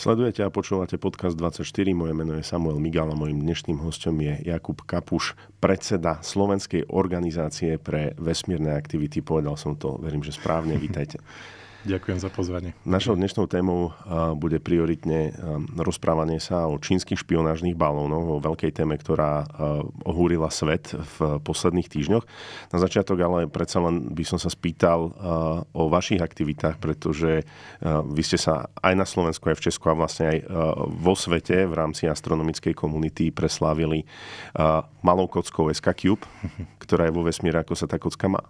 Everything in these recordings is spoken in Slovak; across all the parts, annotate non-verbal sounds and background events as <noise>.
Sledujete a počúvate podcast 24. Moje meno je Samuel Migal a mojim dnešným hostom je Jakub Kapuš, predseda Slovenskej organizácie pre vesmírne aktivity. Povedal som to, verím, že správne. Vítajte. <laughs> Ďakujem za pozvanie. Našou dnešnou témou bude prioritne rozprávanie sa o čínskych špionážnych balónoch, o veľkej téme, ktorá ohúrila svet v posledných týždňoch. Na začiatok ale predsa len by som sa spýtal o vašich aktivitách, pretože vy ste sa aj na Slovensku, aj v Česku a vlastne aj vo svete v rámci astronomickej komunity preslávili malou kockou SK Cube, <laughs> ktorá je vo vesmíre, ako sa tá kocka má.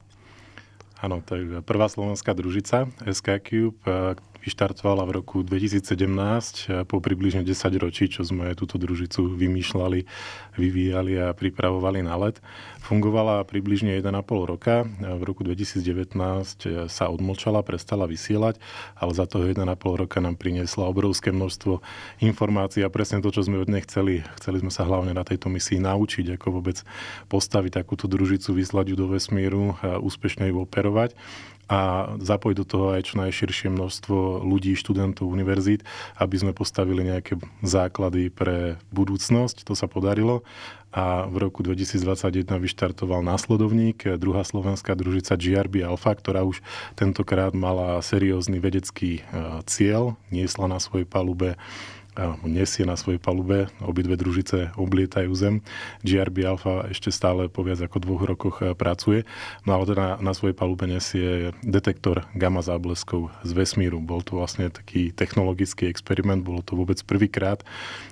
Áno, to je prvá slovenská družica SK Cube, vyštartovala v roku 2017 po približne 10 ročí, čo sme túto družicu vymýšľali, vyvíjali a pripravovali na let. Fungovala približne 1,5 roka. V roku 2019 sa odmlčala, prestala vysielať, ale za toho 1,5 roka nám priniesla obrovské množstvo informácií a presne to, čo sme od nej chceli. Chceli sme sa hlavne na tejto misii naučiť, ako vôbec postaviť takúto družicu, vyslať ju do vesmíru, a úspešne ju operovať a zapojiť do toho aj čo najširšie množstvo ľudí, študentov, univerzít, aby sme postavili nejaké základy pre budúcnosť. To sa podarilo a v roku 2021 vyštartoval následovník, druhá slovenská družica GRB Alpha, ktorá už tentokrát mala seriózny vedecký e, cieľ, niesla na svojej palube nesie na svojej palube. Obidve družice oblietajú zem. GRB Alpha ešte stále po viac ako dvoch rokoch e, pracuje. No ale teda na svojej palube nesie detektor gamma zábleskov z vesmíru. Bol to vlastne taký technologický experiment, bolo to vôbec prvýkrát,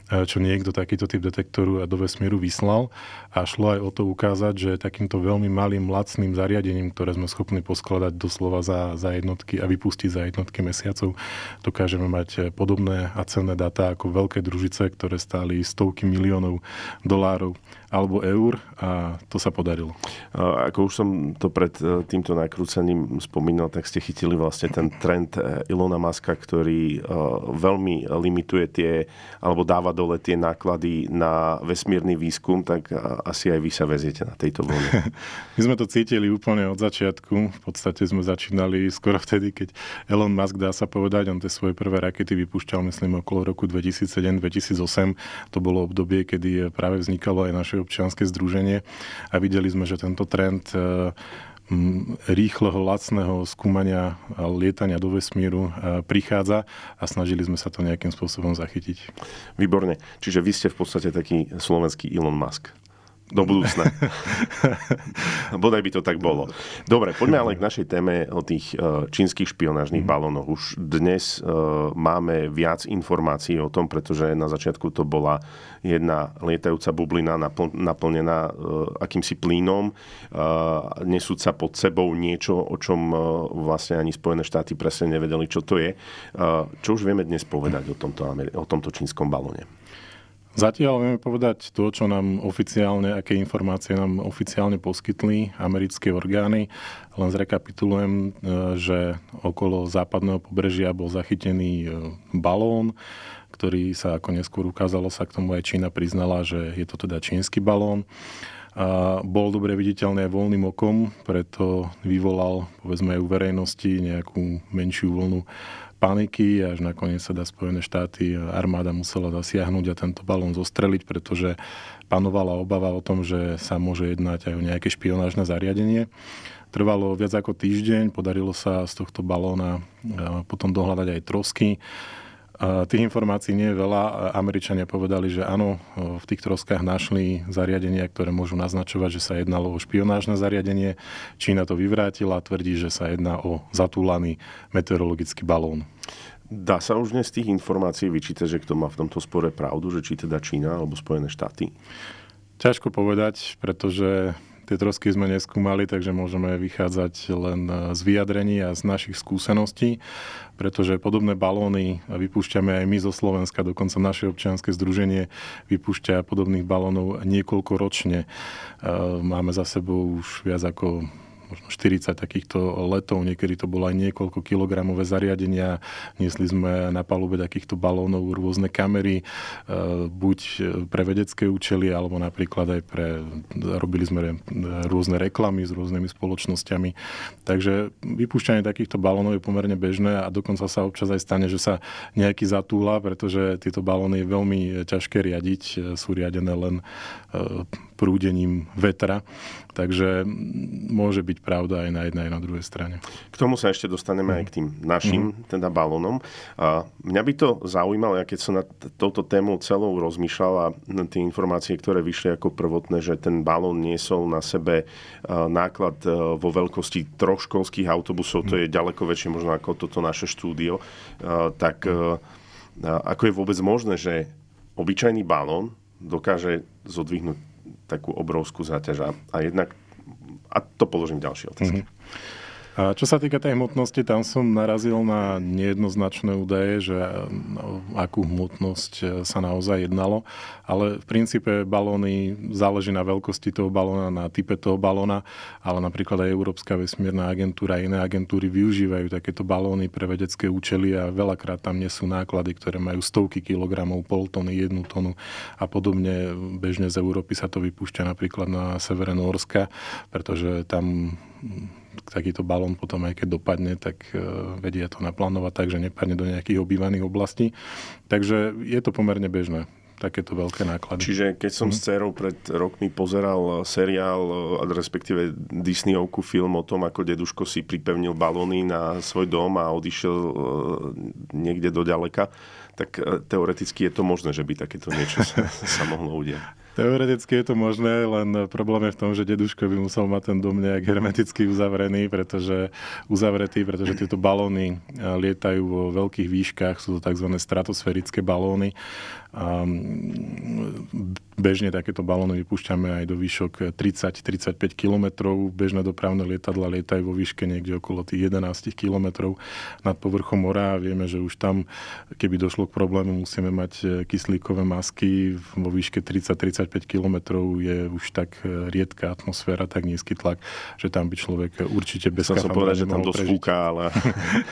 E, čo niekto takýto typ detektoru do vesmíru vyslal. A šlo aj o to ukázať, že takýmto veľmi malým, lacným zariadením, ktoré sme schopní poskladať doslova za, za jednotky a vypustiť za jednotky mesiacov, dokážeme mať e, podobné a cenné dáta ako veľké družice, ktoré stáli stovky miliónov dolárov alebo eur a to sa podarilo. Ako už som to pred e, týmto nakrúcením spomínal, tak ste chytili vlastne ten trend Ilona Maska, ktorý veľmi limituje tie, alebo dáva dole tie náklady na vesmírny výskum, tak asi aj vy sa veziete na tejto vlne. <laughs> My sme to cítili úplne od začiatku. V podstate sme začínali skoro vtedy, keď Elon Musk, dá sa povedať, on tie svoje prvé rakety vypúšťal, myslím, okolo roku 2007-2008. To bolo obdobie, kedy práve vznikalo aj naše občianske združenie a videli sme, že tento trend e, rýchleho, lacného skúmania a lietania do vesmíru e, prichádza a snažili sme sa to nejakým spôsobom zachytiť. Výborne. Čiže vy ste v podstate taký slovenský Elon Musk do budúcna. <laughs> Bodaj by to tak bolo. Dobre, poďme ale k našej téme o tých e, čínskych špionážnych mm. balónoch. Už dnes e, máme viac informácií o tom, pretože na začiatku to bola jedna lietajúca bublina naplnená e, akýmsi plínom, nesúca pod sebou niečo, o čom vlastne ani Spojené štáty presne nevedeli, čo to je. Čo už vieme dnes povedať o tomto, o tomto čínskom balóne? Zatiaľ vieme povedať to, čo nám oficiálne, aké informácie nám oficiálne poskytli americké orgány. Len zrekapitulujem, e, že okolo západného pobrežia bol zachytený e, balón, ktorý sa ako neskôr ukázalo, sa k tomu aj Čína priznala, že je to teda čínsky balón. A bol dobre viditeľný aj voľným okom, preto vyvolal povedzme aj u verejnosti nejakú menšiu voľnu paniky, až nakoniec sa dá Spojené štáty, e, armáda musela zasiahnuť a tento balón zostreliť, pretože panovala obava o tom, že sa môže jednať aj o nejaké špionážne zariadenie. Trvalo viac ako týždeň, podarilo sa z tohto balóna e, potom dohľadať aj trosky. Tých informácií nie je veľa. Američania povedali, že áno, v tých troskách našli zariadenia, ktoré môžu naznačovať, že sa jednalo o špionážne zariadenie. Čína to vyvrátila a tvrdí, že sa jedná o zatúlaný meteorologický balón. Dá sa už dnes z tých informácií vyčítať, že kto má v tomto spore pravdu, že či teda Čína alebo Spojené štáty? Ťažko povedať, pretože Tie trosky sme neskúmali, takže môžeme vychádzať len e, z vyjadrení a z našich skúseností, pretože podobné balóny vypúšťame aj my zo Slovenska, dokonca naše občianske združenie vypúšťa podobných balónov niekoľko ročne. E, máme za sebou už viac ako možno 40 takýchto letov, niekedy to bolo aj niekoľko kilogramové zariadenia, niesli sme na palube takýchto balónov rôzne kamery, e, buď e, pre vedecké účely, alebo napríklad aj pre, robili sme rôzne reklamy s rôznymi spoločnosťami. Takže vypúšťanie takýchto balónov je pomerne bežné a dokonca sa občas aj stane, že sa nejaký zatúla, pretože tieto balóny je veľmi ťažké riadiť, e, sú riadené len prúdením vetra. Takže môže byť byť pravda aj na jednej, aj na druhej strane. K tomu sa ešte dostaneme mm. aj k tým mhm. našim, mm. teda balónom. A mňa by to zaujímalo, ja keď som nad touto tému celou rozmýšľal a tie informácie, ktoré vyšli ako prvotné, že ten balón niesol na sebe e, náklad e, vo veľkosti troch školských autobusov, mm. to je mhm. ďaleko väčšie možno ako toto naše štúdio, e, tak ako je vôbec možné, že obyčajný balón dokáže zodvihnúť takú obrovskú záťaž. A jednak a to položím ďalšie otázky. Mm-hmm. A čo sa týka tej hmotnosti, tam som narazil na nejednoznačné údaje, že e, no, akú hmotnosť e, sa naozaj jednalo, ale v princípe balóny záleží na veľkosti toho balóna, na type toho balóna, ale napríklad aj Európska vesmírna agentúra a iné agentúry využívajú takéto balóny pre vedecké účely a veľakrát tam nesú náklady, ktoré majú stovky kilogramov, pol tony, jednu tonu a podobne. Bežne z Európy sa to vypúšťa napríklad na severe Norska, pretože tam takýto balón potom aj keď dopadne, tak e, vedia to naplánovať tak, že nepadne do nejakých obývaných oblastí. Takže je to pomerne bežné takéto veľké náklady. Čiže keď som mm. s cerou pred rokmi pozeral e, seriál, e, respektíve Disneyovku film o tom, ako deduško si pripevnil balóny na svoj dom a odišiel niekde do ďaleka, tak teoreticky je to možné, že by takéto niečo sa, <laughs> sa mohlo udiať. Teoreticky je to možné, len problém je v tom, že deduško by musel mať ten dom nejak hermeticky uzavrený, pretože uzavretý, pretože tieto balóny eh, lietajú vo veľkých výškach, sú to tzv. stratosférické balóny. A ehm, Bežne takéto balóny vypúšťame aj do výšok 30-35 km. Bežné dopravné lietadla lietajú vo výške niekde okolo tých 11 km nad povrchom mora a vieme, že už tam, keby došlo k problému, musíme mať e, kyslíkové masky. Vo výške 30-35 km je už tak e, riedka atmosféra, tak nízky tlak, že tam by človek e, určite bez Chcel som povedať, že tam dosť fúka, ale...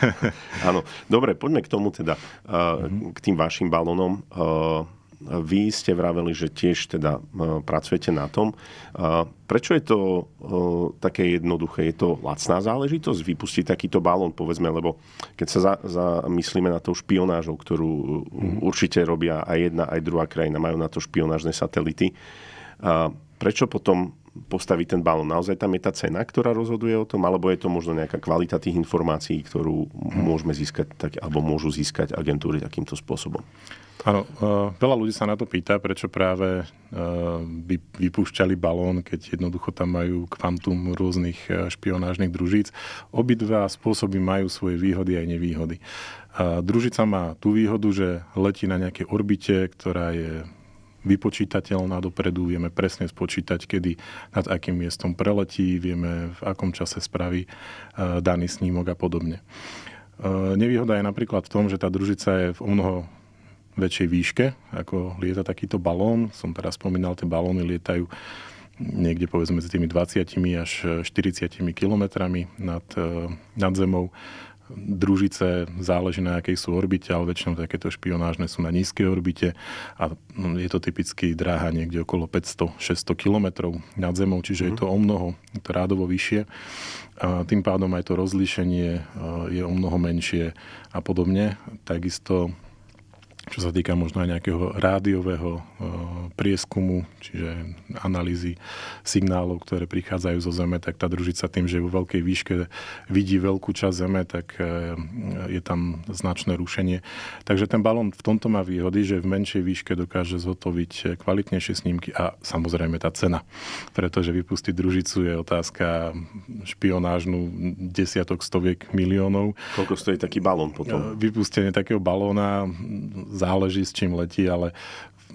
<laughs> Áno. Dobre, poďme k tomu teda, mhm. k tým vašim balónom. Vy ste vraveli, že tiež teda e, pracujete na tom. E, prečo je to e, také jednoduché? Je to lacná záležitosť vypustiť takýto balón, povedzme, lebo keď sa zamyslíme na tou špionážou, ktorú mhm. určite robia aj jedna, aj druhá krajina, majú na to špionážne satelity. Prečo potom postaviť ten balón? Naozaj tam je tá cena, ktorá rozhoduje o tom, alebo je to možno nejaká kvalita tých informácií, ktorú mhm. môžeme získať, tak, alebo môžu získať agentúry takýmto spôsobom? Áno, eh, veľa ľudí sa na to pýta, prečo práve by eh, vypúšťali balón, keď jednoducho tam majú kvantum rôznych eh, špionážnych družíc. Obidva spôsoby majú svoje výhody aj nevýhody. Družica má tú výhodu, že letí na nejakej orbite, ktorá je vypočítateľná dopredu, vieme presne spočítať, kedy nad akým miestom preletí, vieme v akom čase spraví daný snímok a podobne. Nevýhoda je napríklad v tom, že tá družica je v mnoho väčšej výške, ako lieta takýto balón. Som teraz spomínal, tie balóny lietajú niekde povedzme medzi tými 20 až 40 kilometrami nad, e, nad zemou. Družice záleží na akej sú orbite, ale väčšinou takéto špionážne sú na nízkej orbite a no, je to typicky dráha niekde okolo 500-600 kilometrov nad zemou, čiže mm. je mhm. to o mnoho, je to rádovo vyššie. A tým pádom aj to rozlíšenie e, je o mnoho menšie a podobne. Takisto čo sa týka možno aj nejakého rádiového eh, prieskumu, čiže analýzy signálov, ktoré prichádzajú zo Zeme, tak tá družica tým, že vo veľkej výške vidí veľkú časť Zeme, tak eh, je tam značné rušenie. Takže ten balón v tomto má výhody, že v menšej výške dokáže zhotoviť kvalitnejšie snímky a samozrejme tá cena. Pretože vypustiť družicu je otázka špionážnu desiatok, stoviek miliónov. Koľko stojí taký balón potom? Eh, vypustenie takého balóna záleží s čím letí, ale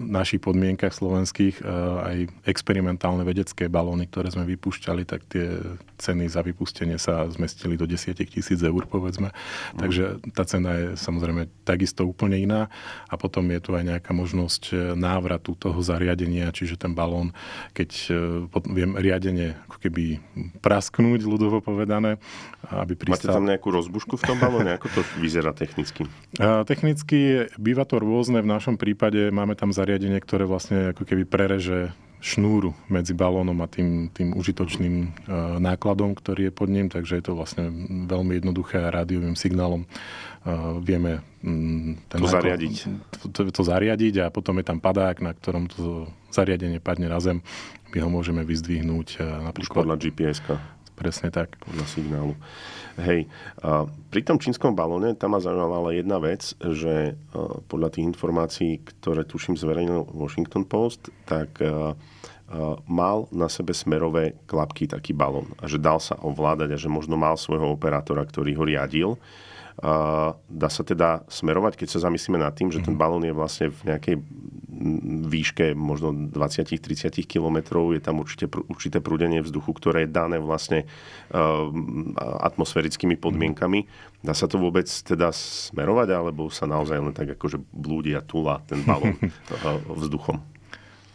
našich podmienkach slovenských e, aj experimentálne vedecké balóny, ktoré sme vypúšťali, tak tie ceny za vypustenie sa zmestili do 10 tisíc eur, povedzme. Mm. Takže tá cena je samozrejme takisto úplne iná. A potom je tu aj nejaká možnosť e, návratu toho zariadenia, čiže ten balón, keď e, viem riadenie ako keby prasknúť, ľudovo povedané, aby pristal... Máte tam nejakú rozbušku v tom balóne? Ako to vyzerá technicky? A, <laughs> technicky býva to rôzne. V našom prípade máme tam zariadenie, ktoré vlastne ako keby prereže šnúru medzi balónom a tým, tým užitočným e, nákladom, ktorý je pod ním, takže je to vlastne veľmi jednoduché a rádiovým signálom e, vieme mm, ten to, náklad, zariadiť. To, to zariadiť a potom je tam padák, na ktorom to zariadenie padne na zem. My ho môžeme vyzdvihnúť e, napríklad... Už podľa gps -ka. Presne tak. Podľa signálu. Hej, a pri tom čínskom balóne, tam ma zaujímala jedna vec, že e, podľa tých informácií, ktoré tuším zverejnil Washington Post, tak e, e, mal na sebe smerové klapky taký balón a že dal sa ovládať a že možno mal svojho operátora, ktorý ho riadil Dá sa teda smerovať, keď sa zamyslíme nad tým, že ten mhm. balón je vlastne v nejakej výške možno 20-30 kilometrov, je tam určite, určité prúdenie vzduchu, ktoré je dané vlastne eh, atmosférickými mhm. podmienkami. Dá sa to vôbec teda smerovať, alebo sa naozaj len tak akože blúdi a tula ten balón <laughs> vzduchom?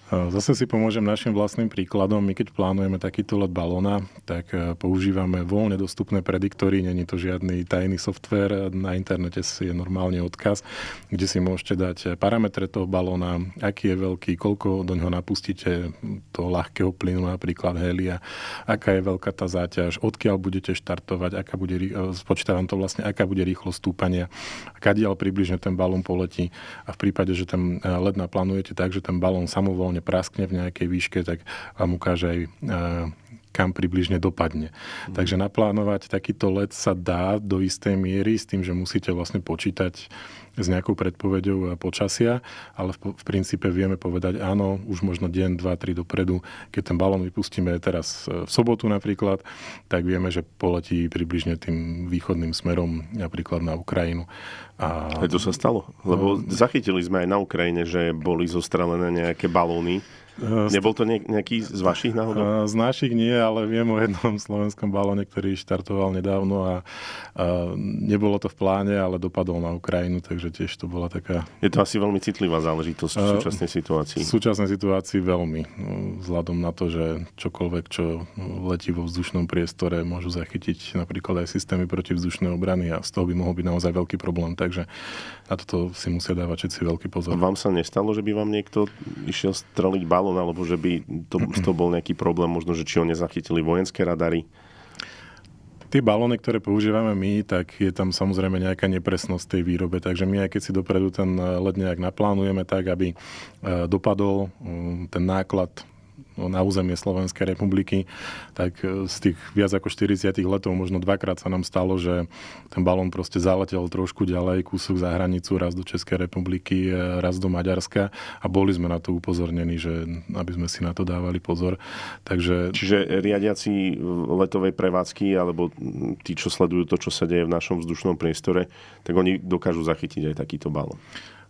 Zase si pomôžem našim vlastným príkladom. My keď plánujeme takýto let balóna, tak e, používame voľne dostupné prediktory, není to žiadny tajný software, na internete si je normálne odkaz, kde si môžete dať e, parametre toho balóna, aký je veľký, koľko do ňoho napustíte toho ľahkého plynu, napríklad helia, aká je veľká tá záťaž, odkiaľ budete štartovať, aká bude, e, spočítavam to vlastne, aká bude rýchlosť stúpania, kadiaľ približne ten balón poletí a v prípade, že ten let naplánujete tak, že ten balón samovolne normálne praskne v nejakej výške, tak vám ukáže aj eh, kam približne dopadne. Mm. Takže naplánovať takýto let sa dá do istej miery s tým, že musíte vlastne počítať s nejakou predpovedou počasia, ale v, v princípe vieme povedať áno, už možno deň, dva, tri dopredu, keď ten balón vypustíme teraz e, v sobotu napríklad, tak vieme, že poletí približne tým východným smerom napríklad na Ukrajinu. A... to sa stalo, lebo no. zachytili sme aj na Ukrajine, že boli zostrelené nejaké balóny Nebol to nejaký z vašich náhodou? Z našich nie, ale viem o jednom <laughs> slovenskom balóne, ktorý štartoval nedávno a, nebolo to v pláne, ale dopadol na Ukrajinu, takže tiež to bola taká... Je to asi veľmi citlivá záležitosť v súčasnej situácii. V súčasnej situácii veľmi. No, vzhľadom na to, že čokoľvek, čo letí vo vzdušnom priestore, môžu zachytiť napríklad aj systémy protivzdušnej obrany a z toho by mohol byť naozaj veľký problém. Takže na toto si musia dávať všetci veľký pozor. A vám sa nestalo, že by vám niekto išiel streliť balón? Talon, alebo že by to, to bol nejaký problém, možno, že či ho nezachytili vojenské radary? Tie balóny, ktoré používame my, tak je tam samozrejme nejaká nepresnosť tej výrobe, takže my aj keď si dopredu ten eh, led nejak naplánujeme tak, aby eh, dopadol mm, ten náklad No, na územie Slovenskej republiky, tak e, z tých viac ako 40 letov možno dvakrát sa nám stalo, že ten balón proste zaletel trošku ďalej, kúsok za hranicu, raz do Českej republiky, e, raz do Maďarska a boli sme na to upozornení, že aby sme si na to dávali pozor. Takže... Čiže riadiaci e, letovej prevádzky alebo tí, čo sledujú to, čo sa deje v našom vzdušnom priestore, tak oni dokážu zachytiť aj takýto balón.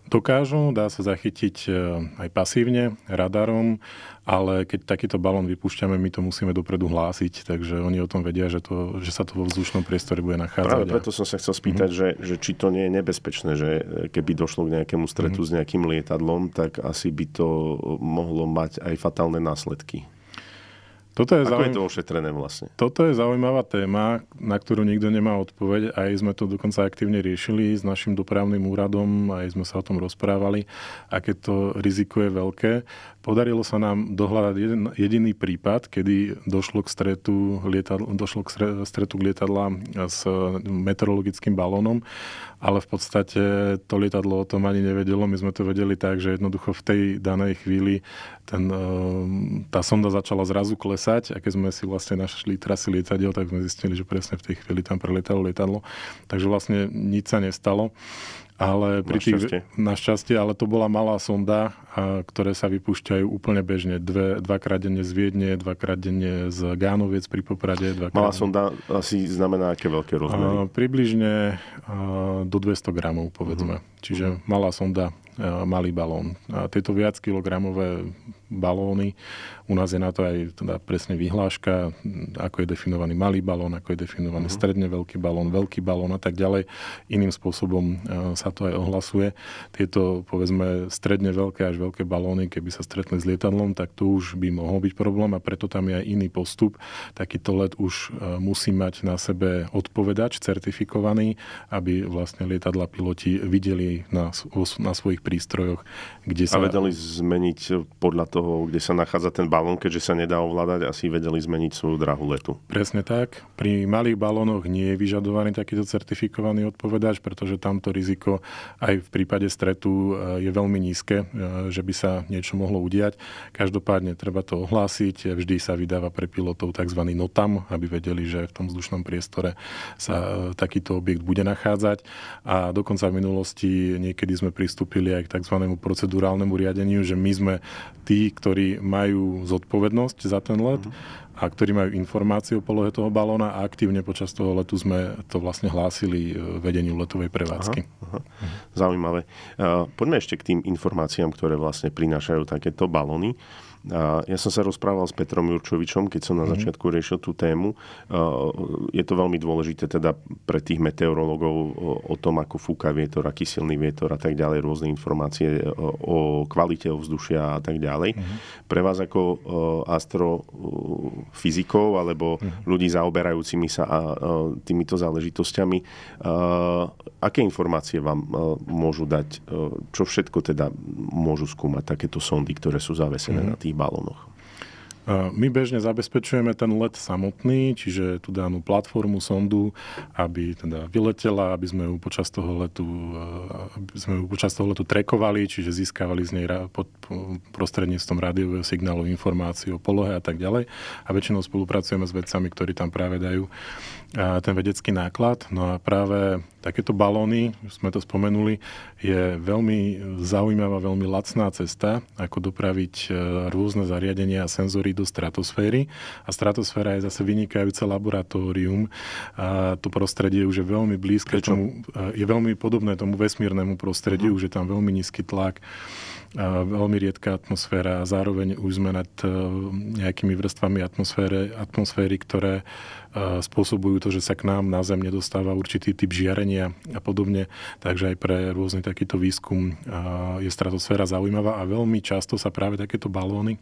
Dokážu, dá sa zachytiť e, aj pasívne, radarom, ale keď takýto balón vypúšťame, my to musíme dopredu hlásiť, takže oni o tom vedia, že, to, že sa to vo vzdušnom priestore bude nachádzať. Práve preto som sa chcel spýtať, mm-hmm. že, že či to nie je nebezpečné, že e, keby došlo k nejakému stretu mm-hmm. s nejakým lietadlom, tak asi by to mohlo mať aj fatálne následky. Toto je Ako zaujím... je to ošetrené vlastne? Toto je zaujímavá téma, na ktorú nikto nemá odpoveď. Aj sme to dokonca aktívne riešili s našim dopravným úradom, aj sme sa o tom rozprávali, aké to riziko je veľké podarilo sa nám dohľadať jeden, jediný prípad, kedy došlo k stretu, lietadl, došlo k stretu k lietadla s meteorologickým balónom, ale v podstate to lietadlo o tom ani nevedelo. My sme to vedeli tak, že jednoducho v tej danej chvíli ten, ehm, tá sonda začala zrazu klesať a keď sme si vlastne našli trasy lietadiel, tak sme zistili, že presne v tej chvíli tam preletalo lietadlo. Takže vlastne nič sa nestalo. Ale pri našťastie. Tých, našťastie, ale to bola malá sonda, a, ktoré sa vypúšťajú úplne bežne. Dve, dvakrát denne z Viedne, dvakrát denne z Gánoviec pri Poprade. Dvakrát... Malá sonda asi znamená aké veľké rozmery? A, približne a, do 200 gramov, povedzme. Uh-huh. Čiže uh-huh. malá sonda malý balón. A tieto viac kilogramové balóny u nás je na to aj teda presne vyhláška, ako je definovaný malý balón, ako je definovaný uh-huh. stredne veľký balón, veľký balón a tak ďalej. Iným spôsobom e, sa to aj ohlasuje. Tieto, povedzme, stredne veľké až veľké balóny, keby sa stretli s lietadlom, tak tu už by mohol byť problém a preto tam je aj iný postup. Takýto let už e, musí mať na sebe odpovedač certifikovaný, aby vlastne lietadla piloti videli na, na svojich prístrojoch, kde sa... A vedeli zmeniť podľa toho, kde sa nachádza ten balón balón, keďže sa nedá ovládať, asi vedeli zmeniť svoju drahu letu. Presne tak. Pri malých balónoch nie je vyžadovaný takýto certifikovaný odpovedač, pretože tamto riziko aj v prípade stretu e, je veľmi nízke, e, že by sa niečo mohlo udiať. Každopádne treba to ohlásiť. Vždy sa vydáva pre pilotov tzv. notam, aby vedeli, že v tom vzdušnom priestore sa e, takýto objekt bude nachádzať. A dokonca v minulosti niekedy sme pristúpili aj k tzv. procedurálnemu riadeniu, že my sme tí, ktorí majú zodpovednosť za ten let uh-huh. a ktorí majú informáciu o polohe toho balóna a aktívne počas toho letu sme to vlastne hlásili e, vedeniu letovej prevádzky. Aha, aha. Zaujímavé. E, poďme ešte k tým informáciám, ktoré vlastne prinášajú takéto balóny. A ja som sa rozprával s Petrom Jurčovičom, keď som na mhm. začiatku riešil tú tému. Je to veľmi dôležité teda pre tých meteorológov o tom, ako fúka vietor, aký silný vietor a tak ďalej, rôzne informácie o kvalite ovzdušia a tak ďalej. Mhm. Pre vás ako astrofyzikov alebo mhm. ľudí zaoberajúcimi sa týmito záležitosťami, aké informácie vám môžu dať, čo všetko teda môžu skúmať takéto sondy, ktoré sú zavesené na tých Balonu. My bežne zabezpečujeme ten let samotný, čiže tú danú platformu sondu, aby teda vyletela, aby sme ju počas toho letu, eh, aby sme ju počas toho letu trekovali, čiže získavali z nej pod prostredníctvom rádiového signálu informácií o polohe a tak ďalej. A väčšinou spolupracujeme s vedcami, ktorí tam práve dajú eh, ten vedecký náklad. No a práve takéto balóny, už sme to spomenuli, je veľmi zaujímavá, veľmi lacná cesta, ako dopraviť eh, rôzne zariadenia a senzory do stratosféry a stratosféra je zase vynikajúce laboratórium a to prostredie už je veľmi blízke Prečo? tomu, je veľmi podobné tomu vesmírnemu prostrediu, už že tam veľmi nízky tlak veľmi riedka atmosféra a zároveň už sme nad e, nejakými vrstvami atmosféry, atmosféry, ktoré e, spôsobujú to, že sa k nám na Zem nedostáva určitý typ žiarenia a podobne. Takže aj pre rôzny takýto výskum je stratosféra zaujímavá a veľmi často sa práve takéto balóny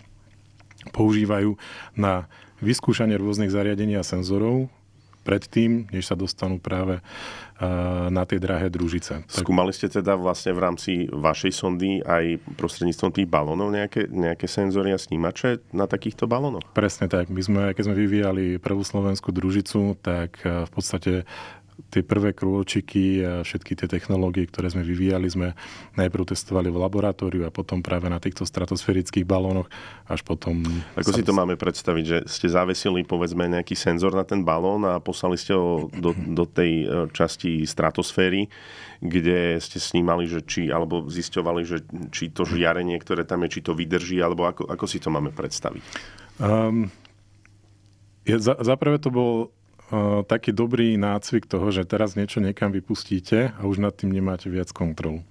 používajú na vyskúšanie rôznych zariadení a senzorov predtým, než sa dostanú práve na tie drahé družice. Skúmali ste teda vlastne v rámci vašej sondy aj prostredníctvom tých balónov nejaké, nejaké senzory a snímače na takýchto balónoch? Presne tak. My sme, keď sme vyvíjali prvú slovenskú družicu, tak v podstate tie prvé krôčiky a všetky tie technológie, ktoré sme vyvíjali, sme najprv testovali v laboratóriu a potom práve na týchto stratosférických balónoch, až potom... Ako si to máme predstaviť, že ste zavesili povedzme nejaký senzor na ten balón a poslali ste ho do, do tej e, časti stratosféry, kde ste snímali, že či, alebo zisťovali, že či to žiarenie, ktoré tam je, či to vydrží, alebo ako, ako si to máme predstaviť? Um, ja, za, za prvé to bol taký dobrý nácvik toho, že teraz niečo niekam vypustíte a už nad tým nemáte viac kontrolu.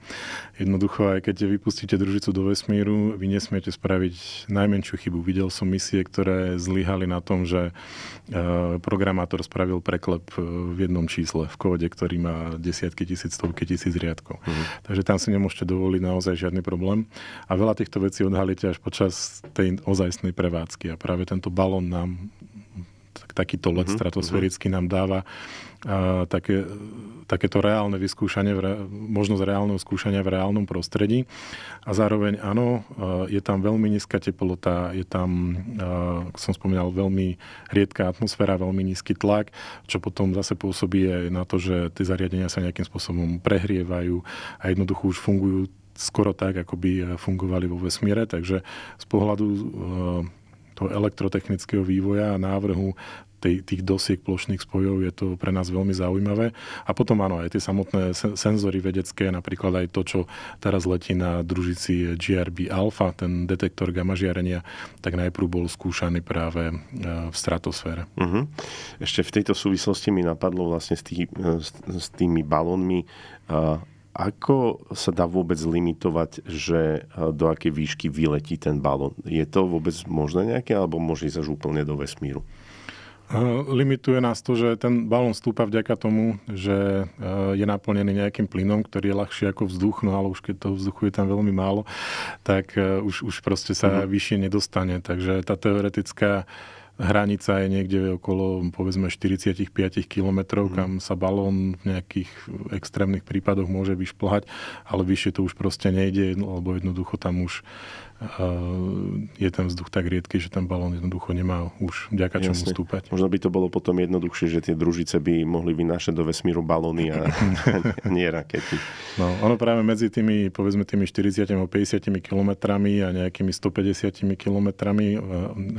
Jednoducho, aj keď vypustíte družicu do vesmíru, vy nesmiete spraviť najmenšiu chybu. Videl som misie, ktoré zlyhali na tom, že programátor spravil preklep v jednom čísle, v kóde, ktorý má desiatky tisíc, stovky tisíc riadkov. Mhm. Takže tam si nemôžete dovoliť naozaj žiadny problém. A veľa týchto vecí odhalíte až počas tej ozajstnej prevádzky. A práve tento balón nám tak, takýto let mm-hmm. stratosférický mhm. nám dáva a, také, takéto reálne vyskúšanie, v re, možnosť reálneho skúšania v reálnom prostredí. A zároveň áno, je tam veľmi nízka teplota, je tam, ako som spomínal, veľmi riedká atmosféra, veľmi nízky tlak, čo potom zase pôsobí aj na to, že tie zariadenia sa nejakým spôsobom prehrievajú a jednoducho už fungujú skoro tak, ako by e, fungovali vo vesmíre. Takže z pohľadu e, toho elektrotechnického vývoja a návrhu tých dosiek plošných spojov je to pre nás veľmi zaujímavé. A potom áno, aj tie samotné senzory vedecké, napríklad aj to, čo teraz letí na družici GRB Alpha, ten detektor gamma žiarenia, tak najprv bol skúšaný práve e, v stratosfére. Uh-huh. Ešte v tejto súvislosti mi napadlo vlastne s, tý, e, s, tými balónmi ako sa dá vôbec limitovať, že e, do akej výšky vyletí ten balón? Je to vôbec možné nejaké, alebo môže ísť až úplne do vesmíru? E, limituje nás to, že ten balón stúpa vďaka tomu, že e, je naplnený nejakým plynom, ktorý je ľahší ako vzduch, no ale už keď toho vzduchu je tam veľmi málo, tak už, už proste sa mm-hmm. vyššie nedostane. Takže tá teoretická Hranica je niekde okolo povedzme 45 km, mm. kam sa balón v nejakých extrémnych prípadoch môže vyšplhať, ale vyššie to už proste nejde, lebo jednoducho tam už je ten vzduch tak riedky, že ten balón jednoducho nemá už ďaká čomu Jasne. stúpať. Možno by to bolo potom jednoduchšie, že tie družice by mohli vynášať do vesmíru balóny a, a nie rakety. No, ono práve medzi tými, povedzme tými 40 a 50 kilometrami a nejakými 150 kilometrami e,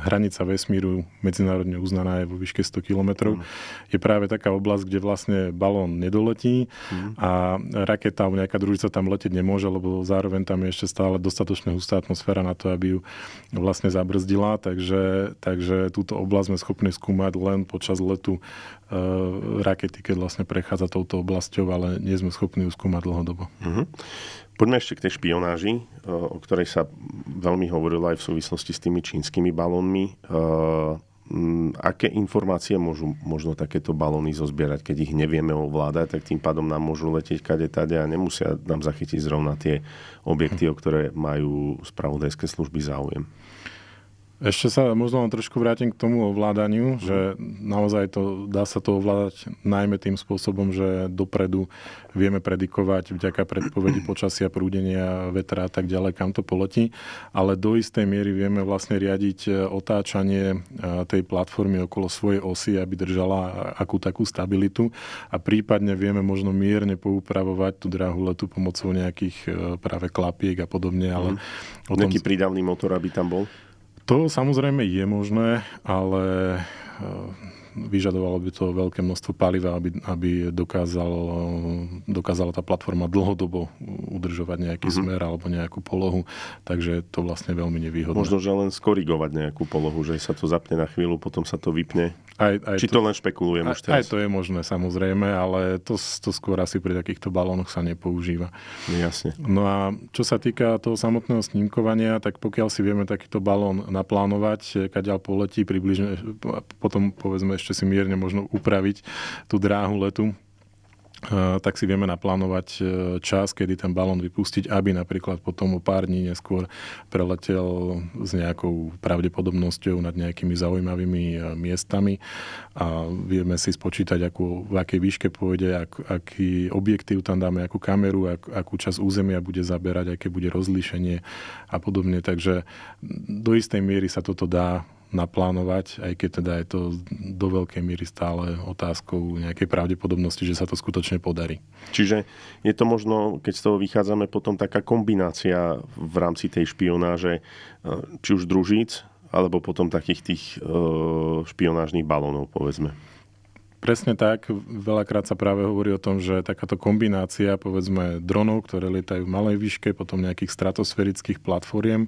hranica vesmíru medzinárodne uznaná je vo výške 100 kilometrov. Mm. Je práve taká oblasť, kde vlastne balón nedoletí mm. a raketa alebo nejaká družica tam letieť nemôže, lebo zároveň tam je ešte stále dostatočne hustá atmosféra kamera na to, aby ju vlastne zabrzdila, takže, takže túto oblasť sme schopní skúmať len počas letu e, rakety, keď vlastne prechádza touto oblasťou, ale nie sme schopní ju skúmať dlhodobo. Mm-hmm. Poďme ešte k tej špionáži, e, o ktorej sa veľmi hovorilo aj v súvislosti s tými čínskymi balónmi. E, Mm, aké informácie môžu možno takéto balóny zozbierať, keď ich nevieme ovládať, tak tým pádom nám môžu letieť kade tade a nemusia nám zachytiť zrovna tie objekty, o ktoré majú spravodajské služby záujem. Ešte sa možno len trošku vrátim k tomu ovládaniu, mhm. že naozaj to, dá sa to ovládať najmä tým spôsobom, že dopredu vieme predikovať vďaka predpovedi <clears throat> počasia, prúdenia, vetra a tak ďalej, kam to poletí, ale do istej miery vieme vlastne riadiť e, otáčanie e, tej platformy okolo svojej osy, aby držala akú takú stabilitu a prípadne vieme možno mierne poupravovať tú drahu letu pomocou nejakých e, práve klapiek a podobne, ale... Mm. Tom... Nejaký prídavný motor, aby tam bol? To samozrejme je možné, ale eh, vyžadovalo by to veľké množstvo paliva, aby, aby dokázal, dokázala tá platforma dlhodobo udržovať nejaký mm-hmm. smer alebo nejakú polohu, takže to vlastne veľmi nevýhodné. Možno, že len skorigovať nejakú polohu, že sa to zapne na chvíľu, potom sa to vypne. Aj, aj Či to, to len špekulujem aj, už teraz? Aj to je možné, samozrejme, ale to, to skôr asi pri takýchto balónoch sa nepoužíva. Jasne. No a čo sa týka toho samotného snímkovania, tak pokiaľ si vieme takýto balón naplánovať, eh, kaďal poletí, približne, eh, potom povedzme ešte si mierne možno upraviť tú dráhu letu, eh, tak si vieme naplánovať eh, čas, kedy ten balón vypustiť, aby napríklad potom o pár dní neskôr preletel s nejakou pravdepodobnosťou nad nejakými zaujímavými eh, miestami a vieme si spočítať, ako, v akej výške pôjde, ak, aký objektív tam dáme, akú kameru, ak, akú čas územia bude zaberať, aké bude rozlíšenie a podobne. Takže do istej miery sa toto dá naplánovať, aj keď teda je to do veľkej míry stále otázkou nejakej pravdepodobnosti, že sa to skutočne podarí. Čiže je to možno, keď z toho vychádzame, potom taká kombinácia v rámci tej špionáže, e, či už družíc, alebo potom takých tých e, špionážnych balónov, povedzme. Presne tak. Veľakrát sa práve hovorí o tom, že takáto kombinácia, povedzme, dronov, ktoré lietajú v malej výške, potom nejakých stratosférických platformiem,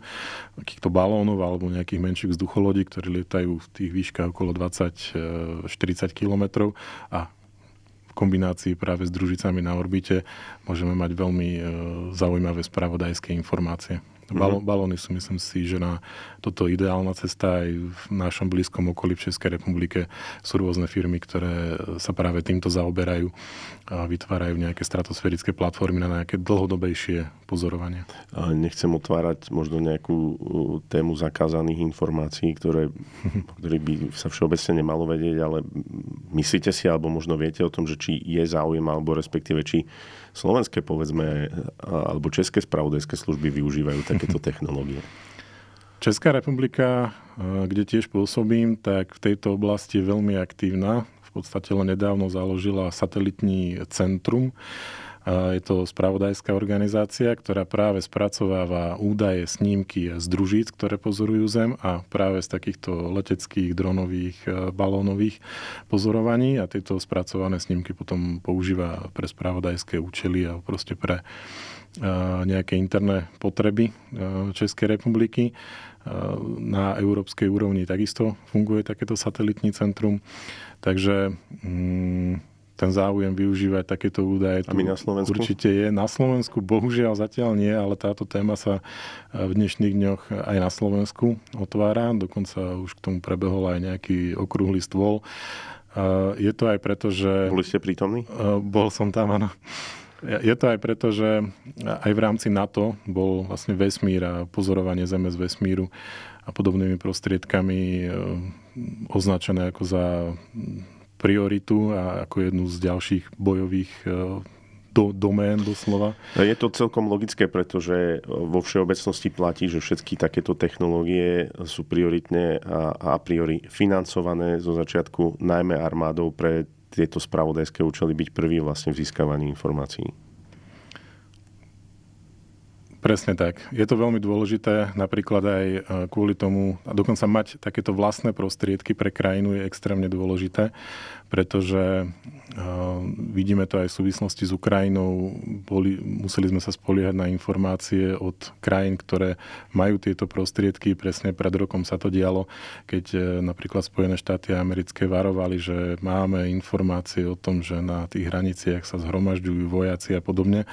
takýchto balónov alebo nejakých menších vzducholodí, ktorí lietajú v tých výškach okolo 20-40 km a v kombinácii práve s družicami na orbite môžeme mať veľmi e, zaujímavé spravodajské informácie. Mhm. Balón, mm-hmm. Balóny sú myslím si, že na toto ideálna cesta aj v našom blízkom okolí v Českej republike sú rôzne firmy, ktoré sa práve týmto zaoberajú a vytvárajú nejaké stratosférické platformy na nejaké dlhodobejšie pozorovania? Nechcem otvárať možno nejakú uh, tému zakázaných informácií, ktoré, <laughs> ktoré by sa všeobecne nemalo vedieť, ale myslíte si, alebo možno viete o tom, že či je záujem, alebo respektíve či slovenské, povedzme, alebo české spravodajské služby využívajú takéto <laughs> technológie? Česká republika, kde tiež pôsobím, tak v tejto oblasti je veľmi aktívna. V podstate len nedávno založila satelitní centrum, je to spravodajská organizácia, ktorá práve spracováva údaje, snímky z družíc, ktoré pozorujú Zem a práve z takýchto leteckých, dronových, e, balónových pozorovaní a tieto spracované snímky potom používa pre spravodajské účely a proste pre e, nejaké interné potreby e, Českej republiky. Na európskej úrovni takisto funguje takéto satelitní centrum. Takže mm, ten záujem využívať takéto údaje. A my na Slovensku? Určite je. Na Slovensku bohužiaľ zatiaľ nie, ale táto téma sa e, v dnešných dňoch aj na Slovensku otvára. Dokonca už k tomu prebehol aj nejaký okrúhly stôl. E, je to aj preto, že... Boli ste prítomní? E, bol som tam, áno. Je to aj preto, že aj v rámci NATO bol vlastne vesmír a pozorovanie Zeme z vesmíru a podobnými prostriedkami označené ako za prioritu a ako jednu z ďalších bojových e, do, domén doslova. No, je to celkom logické, pretože e, vo všeobecnosti platí, že všetky takéto technológie sú prioritne a, a priori financované zo začiatku najmä armádou pre tieto spravodajské účely byť prvý vlastne v získavaní informácií. Presne tak. Je to veľmi dôležité, napríklad aj e, kvôli tomu, a dokonca mať takéto vlastné prostriedky pre krajinu je extrémne dôležité pretože eh, vidíme to aj v súvislosti s Ukrajinou. Boli, museli sme sa spoliehať na informácie od krajín, ktoré majú tieto prostriedky. Presne pred rokom sa to dialo, keď eh, napríklad Spojené štáty americké varovali, že máme informácie o tom, že na tých hraniciach sa zhromažďujú vojaci a podobne.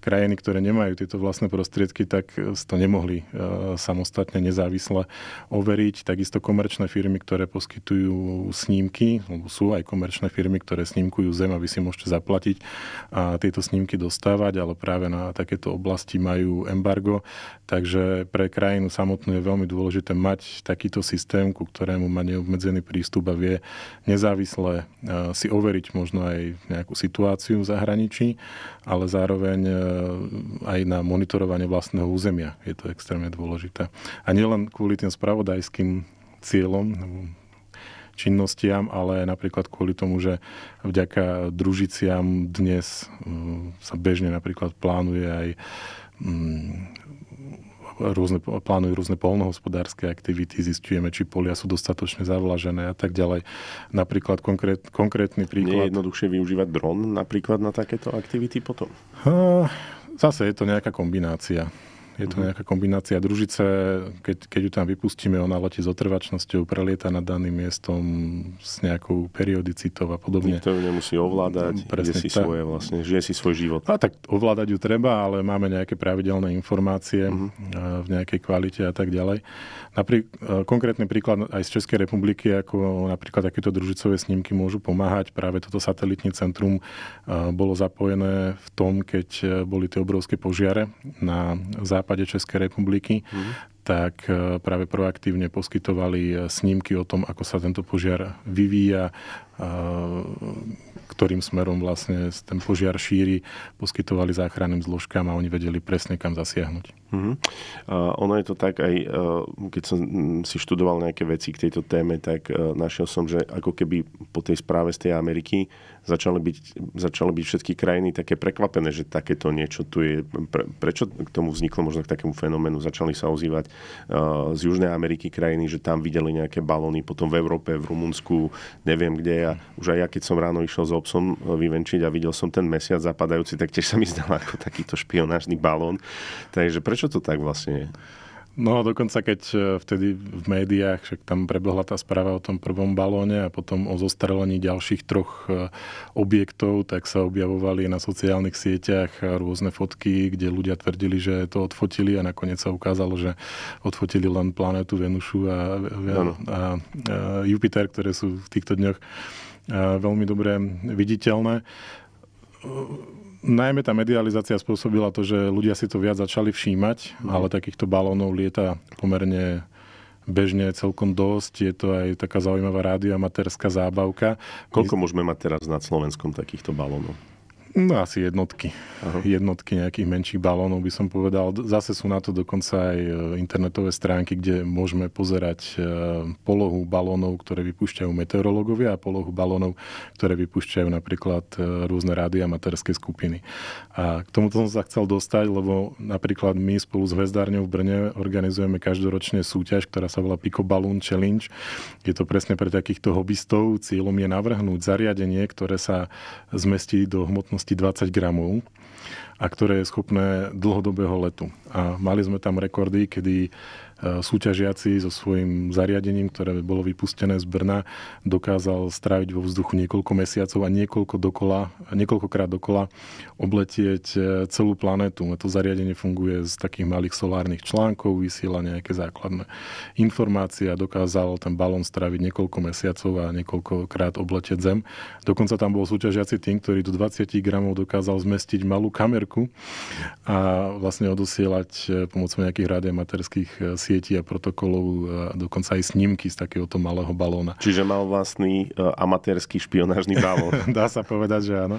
Krajiny, ktoré nemajú tieto vlastné prostriedky, tak to nemohli eh, samostatne, nezávisle overiť. Takisto komerčné firmy, ktoré poskytujú snímky, sú aj komerčné komerčné firmy, ktoré snímkujú zem a vy si môžete zaplatiť a tieto snímky dostávať, ale práve na takéto oblasti majú embargo. Takže pre krajinu samotnú je veľmi dôležité mať takýto systém, ku ktorému má neobmedzený prístup a vie nezávisle e, si overiť možno aj nejakú situáciu v zahraničí, ale zároveň e, aj na monitorovanie vlastného územia. Je to extrémne dôležité. A nielen kvôli tým spravodajským cieľom, činnostiam, ale napríklad kvôli tomu, že vďaka družiciam dnes mm, sa bežne napríklad plánuje aj mm, rôzne, plánujú rôzne polnohospodárske aktivity, zistujeme, či polia sú dostatočne zavlažené a tak ďalej. Napríklad konkrét, konkrétny príklad... Nie je jednoduchšie využívať dron napríklad na takéto aktivity potom? Hm, zase je to nejaká kombinácia. Je to mhm. nejaká kombinácia družice, keď, keď ju tam vypustíme, ona letí s otrvačnosťou, prelieta nad daným miestom s nejakou periodicitou a podobne. Nikto ju nemusí ovládať, mm, Presne, si tá... svoje vlastne, žije si svoj život. A tak ovládať ju treba, ale máme nejaké pravidelné informácie uh-huh. v nejakej kvalite a tak ďalej. Naprí- e, konkrétny príklad aj z Českej republiky, ako napríklad takéto družicové snímky môžu pomáhať. Práve toto satelitné centrum e, bolo zapojené v tom, keď e, boli tie obrovské požiare na západ západe Českej republiky, mm tak e, práve proaktívne poskytovali e, snímky o tom, ako sa tento požiar vyvíja, e, ktorým smerom vlastne ten požiar šíri, poskytovali záchranným zložkám a oni vedeli presne, kam zasiahnuť. Mm-hmm. Uh, ono je to tak, aj uh, keď som si študoval nejaké veci k tejto téme, tak uh, našiel som, že ako keby po tej správe z tej Ameriky začali byť, začali byť všetky krajiny také prekvapené, že takéto niečo tu je. Pre, prečo k tomu vzniklo možno k takému fenoménu? Začali sa ozývať uh, z Južnej Ameriky krajiny, že tam videli nejaké balóny, potom v Európe, v Rumunsku, neviem kde. A už aj ja, keď som ráno išiel s obsom vyvenčiť a videl som ten mesiac zapadajúci, tak tiež sa mi zdal ako takýto špionážny balón. Takže prečo Prečo to tak vlastne je? No dokonca keď e, vtedy v médiách, však tam prebehla tá správa o tom prvom balóne a potom o zostrelení ďalších troch e, objektov, tak sa objavovali na sociálnych sieťach rôzne fotky, kde ľudia tvrdili, že to odfotili a nakoniec sa ukázalo, že odfotili len planetu Venušu a, a, a, a Jupiter, ktoré sú v týchto dňoch e, veľmi dobre viditeľné najmä tá medializácia spôsobila to, že ľudia si to viac začali všímať, mhm. ale takýchto balónov lieta pomerne bežne celkom dosť. Je to aj taká zaujímavá rádioamatérska zábavka. Koľko My... môžeme mať teraz nad Slovenskom takýchto balónov? No asi jednotky. Aha. Jednotky nejakých menších balónov by som povedal. Zase sú na to dokonca aj e, internetové stránky, kde môžeme pozerať e, polohu balónov, ktoré vypúšťajú meteorológovia a polohu balónov, ktoré vypúšťajú napríklad e, rôzne rády amatérske skupiny. A k tomuto som sa chcel dostať, lebo napríklad my spolu s Hvezdárňou v Brne organizujeme každoročne súťaž, ktorá sa volá Pico Balloon Challenge. Je to presne pre takýchto hobistov. Cieľom je navrhnúť zariadenie, ktoré sa zmestí do hmotnosti 15-20 gramov a ktoré je schopné dlhodobého letu. A mali sme tam rekordy, kedy E, súťažiaci so svojím zariadením, ktoré bolo vypustené z Brna, dokázal stráviť vo vzduchu niekoľko mesiacov a niekoľko dokola, niekoľkokrát dokola obletieť e, celú planetu. To zariadenie funguje z takých malých solárnych článkov, vysiela nejaké základné informácie a dokázal ten balón stráviť niekoľko mesiacov a niekoľkokrát obletieť Zem. Dokonca tam bol súťažiaci tým, ktorý do 20 gramov dokázal zmestiť malú kamerku a vlastne odosielať e, pomocou nejakých radiomaterských sieti a protokolov a dokonca aj snímky z takéhoto malého balóna. Čiže mal vlastný uh, e, amatérsky špionážny balón. <laughs> Dá sa povedať, že áno.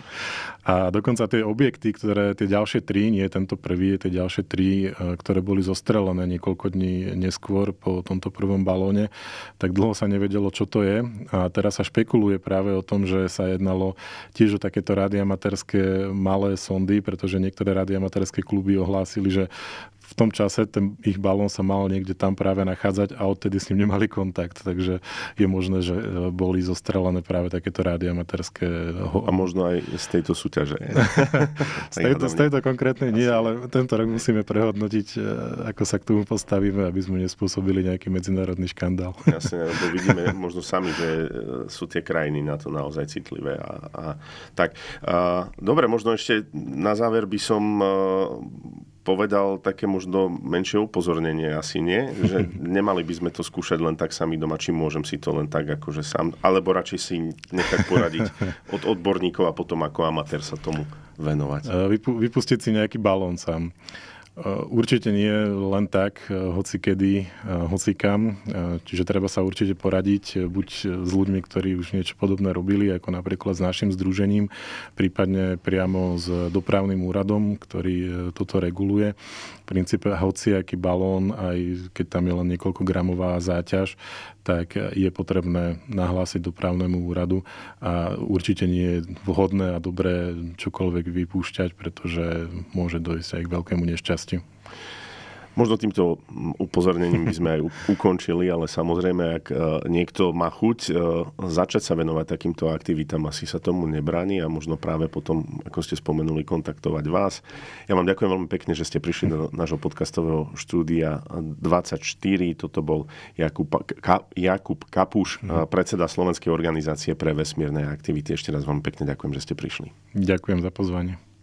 A dokonca tie objekty, ktoré tie ďalšie tri, nie tento prvý, tie ďalšie tri, e, ktoré boli zostrelené niekoľko dní neskôr po tomto prvom balóne, tak dlho sa nevedelo, čo to je. A teraz sa špekuluje práve o tom, že sa jednalo tiež o takéto radioamatérske malé sondy, pretože niektoré radioamatérske kluby ohlásili, že v tom čase ten ich balón sa mal niekde tam práve nachádzať a odtedy s ním nemali kontakt. Takže je možné, že e, boli zostrelené práve takéto rádiamaterské... a možno aj z tejto súťaže. <laughs> z, tejto, z tejto konkrétnej nie, ale tento rok musíme prehodnotiť, e, ako sa k tomu postavíme, aby sme nespôsobili nejaký medzinárodný škandál. Jasne, lebo vidíme možno sami, že e, sú tie krajiny na to naozaj citlivé. A, a, tak, a, dobre, možno ešte na záver by som povedal také možno menšie upozornenie, asi nie, že <laughs> nemali by sme to skúšať len tak sami doma, či môžem si to len tak akože sám, alebo radšej si nechať poradiť <laughs> od odborníkov a potom ako amatér sa tomu venovať. Vypu- vypustiť si nejaký balón sám. Eh, určite nie len tak, eh, hoci kedy, eh, hoci kam. Čiže treba sa určite poradiť buď s ľuďmi, ktorí už niečo podobné robili, ako napríklad s našim združením, prípadne priamo s dopravným úradom, ktorý toto reguluje. V princípe hoci aký balón, aj keď tam je len niekoľko gramová záťaž, tak je potrebné nahlásiť dopravnému úradu a určite nie je vhodné a dobré čokoľvek vypúšťať, pretože môže dojsť aj k veľkému nešťastiu oblasti. Možno týmto upozornením by sme aj ukončili, ale samozrejme, ak e, niekto má chuť e, začať sa venovať takýmto aktivitám, asi sa tomu nebráni a možno práve potom, ako ste spomenuli, kontaktovať vás. Ja vám ďakujem veľmi pekne, že ste prišli do nášho podcastového štúdia 24. Toto bol Jakub, Ka, Jakub Kapuš, e, mhm. predseda Slovenskej organizácie pre vesmírne aktivity. Ešte raz veľmi pekne ďakujem, že ste prišli. Ďakujem za pozvanie.